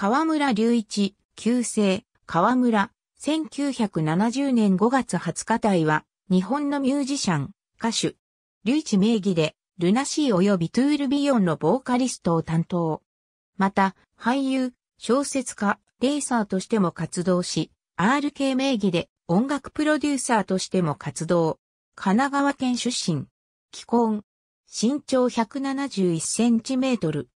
河村隆一、旧姓、河村、1970年5月20日台は、日本のミュージシャン、歌手、隆一名義で、ルナシー及びトゥールビヨンのボーカリストを担当。また、俳優、小説家、レーサーとしても活動し、RK 名義で音楽プロデューサーとしても活動。神奈川県出身。既婚。身長171センチメートル。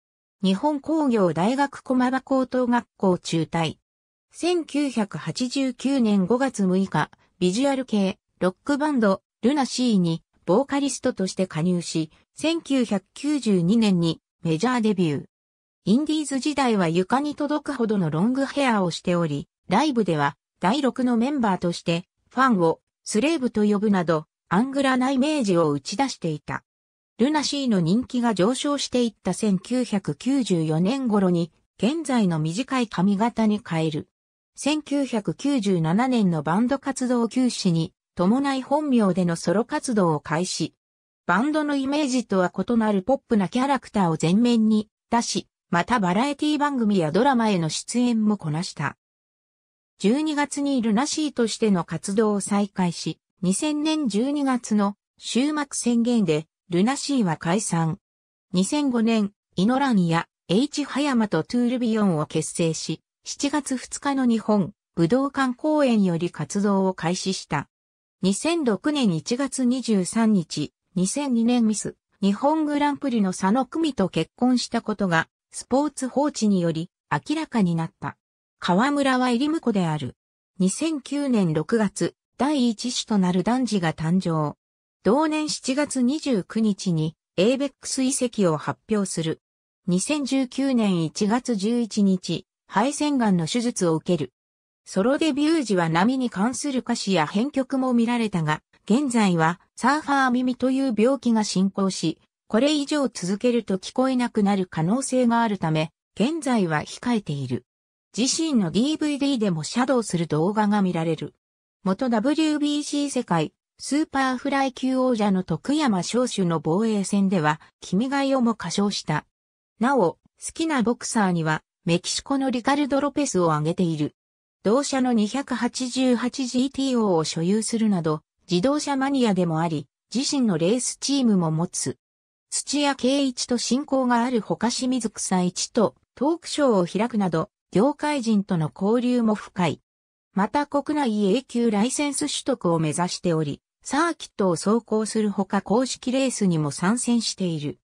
日本工業大学駒場高等学校中退。1989年5月6日、ビジュアル系、ロックバンド、ルナシーに、ボーカリストとして加入し、1992年にメジャーデビュー。インディーズ時代は床に届くほどのロングヘアをしており、ライブでは第6のメンバーとしてファンをスレーブと呼ぶなど、アングラなイメージを打ち出していた。ルナシーの人気が上昇していった1994年頃に、現在の短い髪型に変える。1997年のバンド活動休止に伴い本名でのソロ活動を開始。バンドのイメージとは異なるポップなキャラクターを前面に出し、またバラエティ番組やドラマへの出演もこなした。12月にルナシーとしての活動を再開し、2000年12月の終幕宣言でルナシーは解散。2005年、イノランや H 葉山とトゥールビヨンを結成し、7月2日の日本武道館公演より活動を開始した。2006年1月23日、2002年ミス、日本グランプリの佐野組と結婚したことが、スポーツ報知により明らかになった。河村は入り婿である。2009年6月、第一子となる男児が誕生。同年7月29日に ABEX 遺跡を発表する。2019年1月11日、肺腺癌の手術を受ける。ソロデビュー時は波に関する歌詞や編曲も見られたが、現在はサーファー耳という病気が進行し、これ以上続けると聞こえなくなる可能性があるため、現在は控えている。自身の DVD でもシャドウする動画が見られる。元 WBC 世界スーパーフライ級王者の徳山翔主の防衛戦では、君が代をも歌唱した。なお、好きなボクサーには、メキシコのリカルド・ロペスを挙げている。同社の 288GTO を所有するなど、自動車マニアでもあり、自身のレースチームも持つ。土屋圭一と親交があるほか清水草一とトークショーを開くなど、業界人との交流も深い。また国内永久ライセンス取得を目指しており、サーキットを走行するほか公式レースにも参戦している。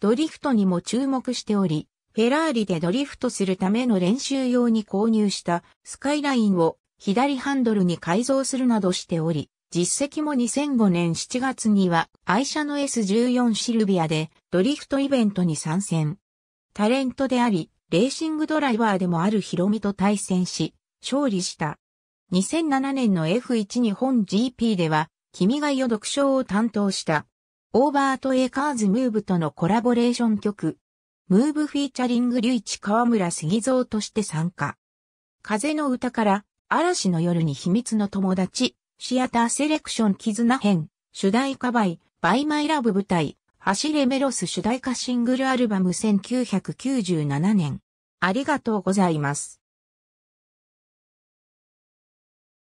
ドリフトにも注目しており、フェラーリでドリフトするための練習用に購入したスカイラインを左ハンドルに改造するなどしており、実績も2005年7月には愛車の S14 シルビアでドリフトイベントに参戦。タレントであり、レーシングドライバーでもあるヒロミと対戦し、勝利した。2007年の F1 日本 GP では君が代読書を担当した、オーバート・エーカーズ・ムーブとのコラボレーション曲、ムーブフィーチャリング・リュイチ・川村杉蔵として参加。風の歌から、嵐の夜に秘密の友達、シアターセレクション絆編、主題歌バイ、バイマイラブ舞台、走れメロス主題歌シングルアルバム1997年。ありがとうございます。